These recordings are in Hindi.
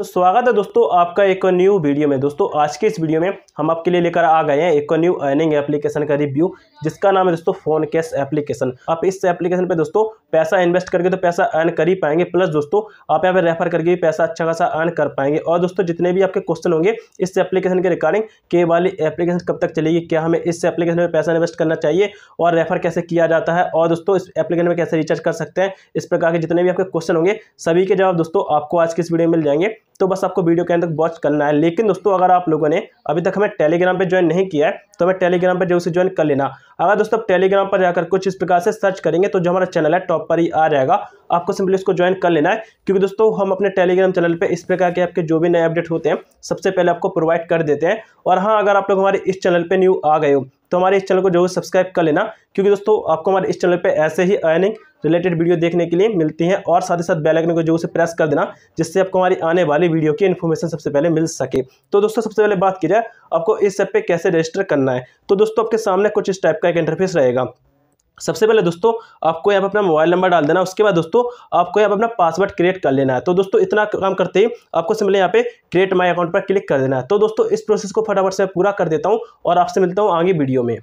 तो स्वागत है दोस्तों आपका एक न्यू वीडियो में दोस्तों आज के इस वीडियो में हम आपके लिए लेकर आ गए हैं एक न्यू अर्निंग एप्लीकेशन का रिव्यू जिसका नाम है दोस्तों फोन कैश एप्लीकेशन आप इस एप्लीकेशन पे दोस्तों पैसा इन्वेस्ट करके तो पैसा अर्न कर ही पाएंगे प्लस दोस्तों आप यहाँ पे रेफर करके भी पैसा अच्छा खासा अर्न कर पाएंगे और दोस्तों जितने भी आपके क्वेश्चन होंगे इस एप्लीकेशन के रिगार्डिंग के वाली एप्लीकेशन कब तक चलेगी क्या हमें इस एप्लीकेशन में पैसा इन्वेस्ट करना चाहिए और रेफर कैसे किया जाता है और दोस्तों इस एप्लीकेशन में कैसे रिचार्ज कर सकते हैं इस प्रकार के जितने भी आपके क्वेश्चन होंगे सभी के जवाब दोस्तों आपको आज की इस वीडियो में मिल जाएंगे तो बस आपको वीडियो के अंदर वॉच करना है लेकिन दोस्तों अगर आप लोगों ने अभी तक हमें टेलीग्राम पर ज्वाइन नहीं किया है तो हमें टेलीग्राम पर जरूर से ज्वाइन कर लेना अगर दोस्तों आप टेलीग्राम पर जाकर कुछ इस प्रकार से सर्च करेंगे तो जो हमारा चैनल है टॉप पर ही आ जाएगा आपको सिंपली उसको ज्वाइन कर लेना है क्योंकि दोस्तों हम अपने टेलीग्राम चैनल पर इस प्रकार के आपके जो भी नए अपडेट होते हैं सबसे पहले आपको प्रोवाइड कर देते हैं और हाँ अगर आप लोग हमारे इस चैनल पर न्यू आ गए हो तो हमारे इस चैनल को जरूर सब्सक्राइब कर लेना क्योंकि दोस्तों आपको हमारे इस चैनल पर ऐसे ही अर्निंग रिलेटेड वीडियो देखने के लिए मिलती हैं और साथ ही साथ बेल आइकन को जरूर से प्रेस कर देना जिससे आपको हमारी आने वाली वीडियो की इन्फॉर्मेशन सबसे पहले मिल सके तो दोस्तों सबसे पहले बात की जाए आपको इस ऐप पे कैसे रजिस्टर करना है तो दोस्तों आपके सामने कुछ इस टाइप का एक इंटरफेस रहेगा सबसे पहले दोस्तों आपको यहाँ पर अपना मोबाइल नंबर डाल देना उसके बाद दोस्तों आपको यहाँ पर अपना पासवर्ड क्रिएट कर लेना है तो दोस्तों इतना काम करते ही आपको सिंपल यहाँ पे क्रिएट माई अकाउंट पर क्लिक कर देना है तो दोस्तों इस प्रोसेस को फटाफट से पूरा कर देता हूँ और आपसे मिलता हूँ आगे वीडियो में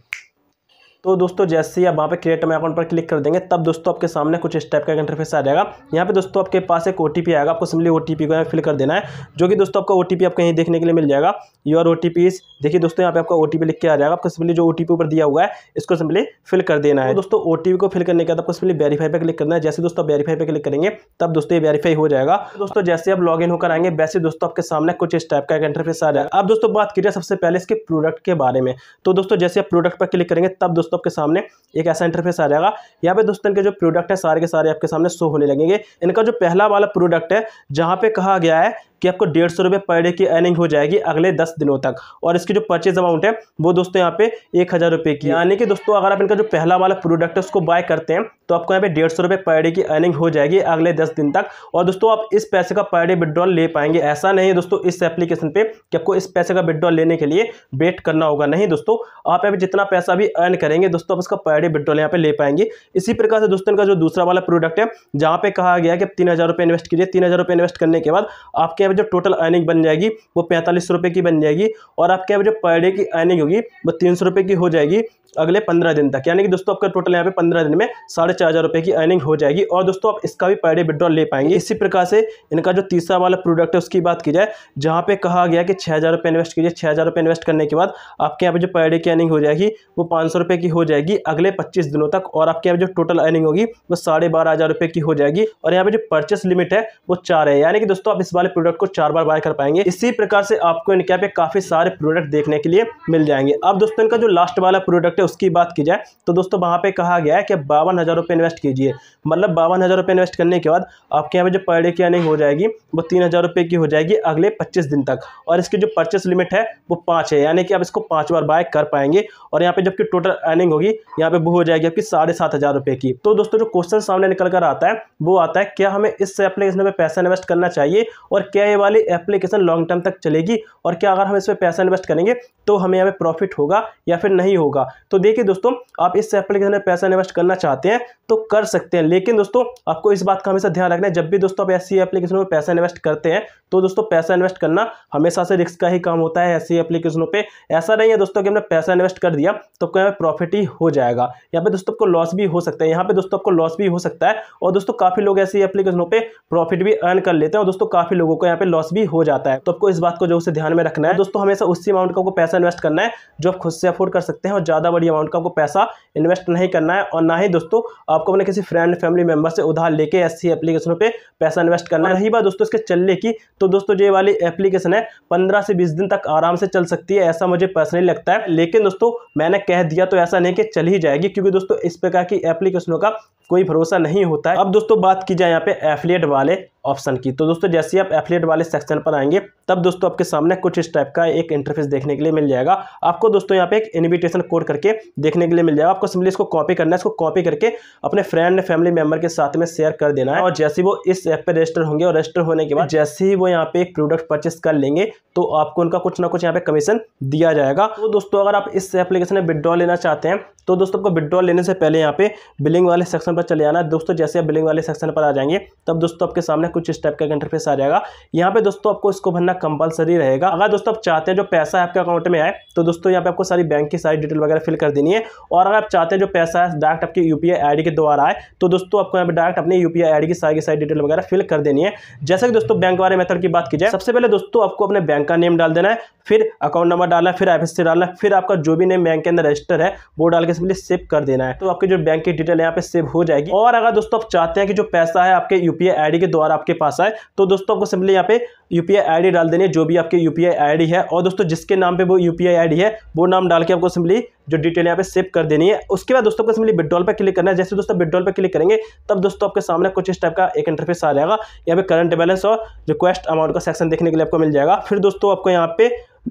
तो दोस्तों जैसे ही आप वहाँ पे क्रिएट माई अकाउंट पर क्लिक कर देंगे तब दोस्तों आपके सामने कुछ इस टाइप का इंटरफेस आ जाएगा यहाँ पे दोस्तों आपके पास एक ओ आएगा आपको सिंपली ओ को फिल कर देना है जो कि दोस्तों आपका ओ आपको यहीं देखने के लिए मिल जाएगा योर ओ देखिए दोस्तों यहाँ पे आपका ओ लिख के आ जाएगा आपको सिंपली जो ओ ऊपर दिया हुआ है इसको सिंपली फिल कर देना है तो दोस्तों ओ को फिल करने के बाद आपको सिंपली वेरीफाई पर क्लिक करना है जैसे दोस्तों वेरीफाई पर क्लिक करेंगे तब दोस्तों ये वेरीफाई हो जाएगा तो दोस्तों जैसे आप लॉग होकर आएंगे वैसे दोस्तों आपके सामने कुछ इस टाइप का एक इंटरफेस आ जाएगा अब दोस्तों बात कीजिए सबसे पहले इसके प्रोडक्ट के बारे में तो दोस्तों जैसे आप प्रोडक्ट पर क्लिक करेंगे तब दोस्तों दोस्तों आपके सामने एक ऐसा इंटरफेस आ जाएगा यहाँ पे दोस्तों इनके जो प्रोडक्ट है सारे के सारे आपके सामने शो होने लगेंगे इनका जो पहला वाला प्रोडक्ट है जहाँ पे कहा गया है कि आपको डेढ़ सौ रुपये पर डे की अर्निंग हो जाएगी अगले दस दिनों तक और इसकी जो परचेज अमाउंट है वो दोस्तों यहाँ पे एक हज़ार रुपये की यानी कि दोस्तों अगर आप इनका जो पहला वाला प्रोडक्ट है उसको बाय करते हैं तो आपको यहाँ पे डेढ़ सौ रुपये पर डे की अर्निंग हो जाएगी अगले दस दिन तक और दोस्तों आप इस पैसे का पर डे विड्रॉल ले पाएंगे ऐसा नहीं है दोस्तों इस एप्लीकेशन पे कि आपको इस पैसे का विड्रॉल लेने के लिए वेट करना होगा नहीं दोस्तों आप यहाँ जितना पैसा भी अर्न करेंगे दोस्तों आप इसका पर डे विड्रॉल यहाँ पर ले पाएंगे इसी प्रकार से दोस्तों इनका जो दूसरा वाला प्रोडक्ट है जहाँ पे कहा गया कि तीन हज़ार इन्वेस्ट कीजिए तीन हज़ार इन्वेस्ट करने के बाद आपके आपके जो टोटल अर्निंग बन जाएगी वो पैंतालीस रुपये की बन जाएगी और आपके यहाँ जो पर डे की अर्निंग होगी वो तीन सौ रुपये की हो जाएगी अगले पंद्रह दिन तक यानी कि दोस्तों आपका टोटल यहाँ पे पंद्रह दिन में साढ़े चार हज़ार रुपये की अर्निंग हो जाएगी और दोस्तों आप इसका भी पर डे विड्रॉल ले पाएंगे इसी प्रकार से इनका जो तीसरा वाला प्रोडक्ट है उसकी बात की जाए जहाँ पे कहा गया कि छः हज़ार रुपये इन्वेस्ट कीजिए छः हज़ार रुपये इन्वेस्ट करने के बाद आपके यहाँ पे जो पर डे की अर्निंग हो जाएगी वो पाँच सौ रुपये की हो जाएगी अगले पच्चीस दिनों तक और आपके यहाँ जो टोटल अर्निंग होगी वो साढ़े बारह हज़ार रुपये की हो जाएगी और यहाँ पे जो परचेस लिमिट है वो चार है यानी कि दोस्तों आप इस वाले प्रोडक्ट को चार बार बाय कर पाएंगे इसी प्रकार से आपको इनके यहाँ पे काफ़ी सारे प्रोडक्ट देखने के लिए मिल जाएंगे अब दोस्तों इनका जो लास्ट वाला प्रोडक्ट प्रोडक्ट है उसकी बात की जाए तो दोस्तों वहाँ पे कहा गया है कि बावन हज़ार रुपये इन्वेस्ट कीजिए मतलब बावन हज़ार रुपये इन्वेस्ट करने के बाद आपके यहाँ पे जो पर डे की अर्निंग हो जाएगी वो तीन हज़ार रुपये की हो जाएगी अगले पच्चीस दिन तक और इसकी जो परचेस लिमिट है वो पाँच है यानी कि आप इसको पाँच बार बाय कर पाएंगे और यहाँ पर जबकि टोटल अर्निंग होगी यहाँ पर वो हो जाएगी आपकी साढ़े की तो दोस्तों जो क्वेश्चन सामने निकल कर आता है वो आता है क्या हमें इस एप्लीकेशन पर पैसा इन्वेस्ट करना चाहिए और क्या ये वाली एप्लीकेशन लॉन्ग टर्म तक चलेगी और क्या अगर हम इस पर पैसा इन्वेस्ट करेंगे तो हमें यहाँ पे प्रॉफिट होगा या फिर नहीं होगा तो देखिए दोस्तों आप इस एप्लीकेशन में पैसा इन्वेस्ट करना चाहते हैं तो कर सकते हैं लेकिन दोस्तों आपको इस बात का हमेशा ध्यान रखना है जब भी दोस्तों आप एस एप्लीकेशनों में पैसा इन्वेस्ट करते हैं तो दोस्तों पैसा इन्वेस्ट करना हमेशा से रिस्क का ही काम होता है ऐसी एप्लीकेशनों पे ऐसा नहीं है दोस्तों कि हमने पैसा इन्वेस्ट कर दिया तो आपको यहाँ पे प्रॉफिट ही हो जाएगा यहाँ पे दोस्तों आपको लॉस भी हो सकता है यहाँ पे दोस्तों आपको लॉस भी हो सकता है और दोस्तों काफ़ी लोग ऐसी एप्लीकेशनों पर प्रॉफिट भी अर्न कर लेते हैं और दोस्तों काफ़ी लोगों को यहाँ पे लॉस भी हो जाता है तो आपको इस बात को जो उसे ध्यान में रखना है दोस्तों हमेशा उसी अमाउंट का पैसा पैसा इन्वेस्ट करना है जो आप खुद से अफोर्ड कर सकते हैं और ज़्यादा बड़ी अमाउंट का आपको पैसा इन्वेस्ट नहीं करना है और ना ही दोस्तों आपको अपने किसी फ्रेंड फैमिली मेम्बर से उधार लेके ऐसी एप्लीकेशनों पर पैसा इन्वेस्ट करना है रही बात दोस्तों इसके चलने की तो दोस्तों ये वाली एप्लीकेशन है पंद्रह से बीस दिन तक आराम से चल सकती है ऐसा मुझे पर्सनली लगता है लेकिन दोस्तों मैंने कह दिया तो ऐसा नहीं कि चल ही जाएगी क्योंकि दोस्तों इस प्रकार की एप्लीकेशनों का कोई भरोसा नहीं होता है अब दोस्तों बात की जाए यहाँ पे एफिलेट वाले ऑप्शन की तो दोस्तों जैसे ही आप एफिलेट वाले सेक्शन पर आएंगे तब दोस्तों आपके सामने कुछ इस टाइप का एक इंटरफेस देखने के लिए मिल जाएगा आपको दोस्तों यहाँ पे एक इन्विटेशन कोड करके देखने के लिए मिल जाएगा आपको सिंपली इसको कॉपी करना है इसको कॉपी करके अपने फ्रेंड फैमिली मेंबर के साथ में शेयर कर देना है और जैसे वो इस ऐप पर रजिस्टर होंगे और रजिस्टर होने के बाद जैसे ही वो यहाँ पे एक प्रोडक्ट परचेस कर लेंगे तो आपको उनका कुछ ना कुछ यहाँ पे कमीशन दिया जाएगा तो दोस्तों अगर आप इस एप्लीकेशन में विदड्रॉ लेना चाहते हैं तो दोस्तों आपको विड्रॉल लेने से पहले यहाँ पे बिलिंग वाले सेक्शन पर चले आना दोस्तों जैसे आप बिलिंग वाले सेक्शन पर आ जाएंगे तब दोस्तों आपके सामने कुछ इस टाइप का इंटरफेस आ जाएगा यहाँ पे दोस्तों आपको इसको भरना कंपलसरी रहेगा अगर दोस्तों आप चाहते हैं जो पैसा आपके अकाउंट में आए तो दोस्तों यहाँ पे आपको सारी बैंक की सारी डिटेल वगैरह फिल कर देनी है और अगर आप चाहते हैं जो पैसा है डायरेक्ट आपकी यूपीआई आईडी के द्वारा आए तो दोस्तों आपको यहाँ पे डायरेक्ट अपनी यूपीआई आईडी की सारी की सारी डिटेल वगैरह फिल कर देनी है जैसे कि दोस्तों बैंक वाले मेथड की बात की जाए सबसे पहले दोस्तों आपको अपने बैंक का नेम डाल देना है फिर अकाउंट नंबर डालना है फिर आई डालना है फिर आपका जो भी नेम बैंक के अंदर रजिस्टर है वो डाल के सक्सेसफुली सेव कर देना है तो आपके जो बैंक की डिटेल यहाँ पे सेव हो जाएगी और अगर दोस्तों आप चाहते हैं कि जो पैसा है आपके यूपीआई आईडी के द्वारा आपके पास आए तो दोस्तों आपको सिंपली यहाँ पे यूपीआई आईडी डाल देनी है जो भी आपके यूपीआई आईडी है और दोस्तों जिसके नाम पे वो यूपीआई आईडी है वो नाम डाल के आपको सिंपली जो डिटेल यहाँ पे सेव कर देनी है उसके बाद दोस्तों को सिंपली विड्रॉल पर क्लिक करना है जैसे दोस्तों विड्रॉल पर क्लिक करेंगे तब दोस्तों आपके सामने कुछ इस टाइप का एक इंटरफेस आ जाएगा यहाँ पे करंट बैलेंस और रिक्वेस्ट अमाउंट का सेक्शन देखने के लिए आपको मिल जाएगा फिर दोस्तों आपको यहाँ पे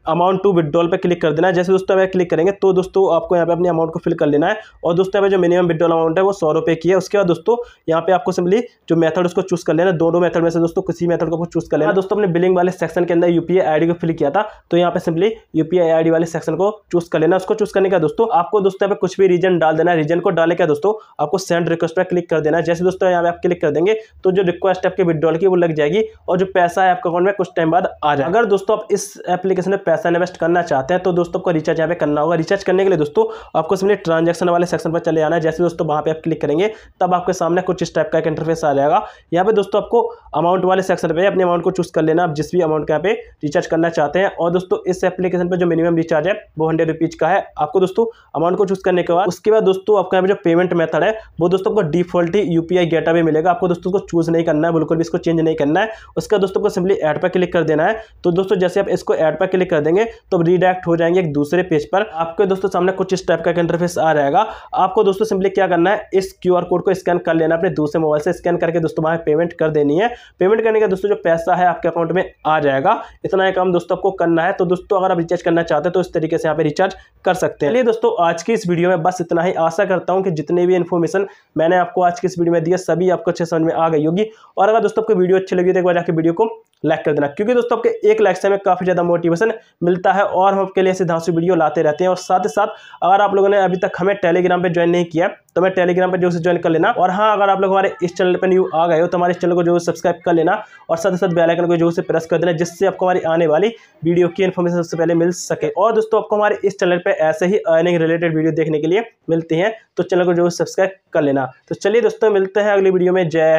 अमाउंट टू विड्रॉल पे क्लिक कर देना है जैसे दोस्तों आप क्लिक करेंगे तो दोस्तों आपको यहाँ पे अपने अमाउंट को फिल कर लेना है और दोस्तों यहाँ पे जो मिनिमम विड्रॉल अमाउंट है वो सौ रुपये की है उसके बाद दोस्तों यहाँ पे आपको सिंपली जो मेथड उसको चूज़ कर लेना है दोनों मेथड में से दोस्तों किसी मेथड को चूज़ कर लेना दोस्तों अपने बिलिंग वाले सेक्शन के अंदर यूपीआई आई को फिल किया था तो यहाँ पे सिंपली यूपीआई आई वाले सेक्शन को चूज़ कर लेना उसको चूज़ करने का दोस्तों आपको दोस्तों यहाँ पे कुछ भी रीजन डाल देना है रीजन को डाले क्या दोस्तों आपको सेंड रिक्वेस्ट पर क्लिक कर देना है जैसे दोस्तों यहाँ पे आप क्लिक कर देंगे तो जो रिक्वेस्ट आपके विड्रॉल की वो लग जाएगी और जो पैसा है आपके अकाउंट में कुछ टाइम बाद आ जाए अगर दोस्तों आप इस एप्लीकेशन में पैसा इन्वेस्ट करना चाहते हैं तो दोस्तों आपको रिचार्ज यहाँ पे करना होगा रिचार्ज करने के लिए दोस्तों आपको सिंपली ट्रांजेक्शन वाले सेक्शन पर चले जाना है जैसे दोस्तों वहाँ पे आप क्लिक करेंगे तब आपके सामने कुछ इस टाइप का एक इंटरफेस आ जाएगा यहाँ पे दोस्तों आपको अमाउंट वाले सेक्शन पर अपने अमाउंट को चूज कर लेना आप जिस भी अमाउंट का यहाँ पे रिचार्ज करना चाहते हैं और दोस्तों इस एप्लीकेशन पर जो मिनिमम रिचार्ज है वो हंड्रेड रुपीज़ का है आपको दोस्तों अमाउंट को चूज करने के बाद उसके बाद दोस्तों आपके यहाँ पे जो पेमेंट मेथड है वो दोस्तों आपको डिफॉल्ट यूपीआई गेटा भी मिलेगा आपको दोस्तों को चूज नहीं करना है बिल्कुल भी इसको चेंज नहीं करना है उसका दोस्तों को सिंपली एड पर क्लिक कर देना है तो दोस्तों जैसे आप इसको एड पर क्लिक क्लिक कर देंगे तो रिडायरेक्ट हो जाएंगे एक दूसरे पेज पर आपके दोस्तों सामने कुछ इस टाइप का इंटरफेस आ जाएगा आपको दोस्तों सिंपली क्या करना है इस क्यू कोड को स्कैन कर लेना अपने दूसरे मोबाइल से स्कैन करके दोस्तों वहाँ पेमेंट कर देनी है पेमेंट करने का दोस्तों जो पैसा है आपके अकाउंट में आ जाएगा इतना ही काम दोस्तों आपको करना है तो दोस्तों अगर आप रिचार्ज करना चाहते हैं तो इस तरीके से यहाँ पे रिचार्ज कर सकते हैं चलिए दोस्तों आज की इस वीडियो में बस इतना ही आशा करता हूँ कि जितने भी इन्फॉर्मेशन मैंने आपको आज की इस वीडियो में दिया सभी आपको अच्छे समझ में आ गई होगी और अगर दोस्तों आपको वीडियो अच्छी लगी तो एक बार जाकर वीडियो को लाइक कर देना क्योंकि दोस्तों आपके एक लाइक से हमें काफ़ी ज़्यादा मोटिवेशन मिलता है और हम आपके लिए धांसू वीडियो लाते रहते हैं और साथ ही साथ अगर आप लोगों ने अभी तक हमें टेलीग्राम पे ज्वाइन नहीं किया तो मैं टेलीग्राम पर जो है ज्वाइन कर लेना और हाँ अगर आप लोग हमारे इस चैनल पर न्यू आ गए हो तो हमारे इस चैनल को जो है सब्सक्राइब कर लेना और साथ ही साथ बेलाइकन को जो है प्रेस कर देना जिससे आपको हमारी आने वाली वीडियो की इन्फॉर्मेशन सबसे पहले मिल सके और दोस्तों आपको हमारे इस चैनल पर ऐसे ही अर्निंग रिलेटेड वीडियो देखने के लिए मिलती हैं तो चैनल को जो है सब्सक्राइब कर लेना तो चलिए दोस्तों मिलते हैं अगली वीडियो में जय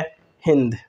हिंद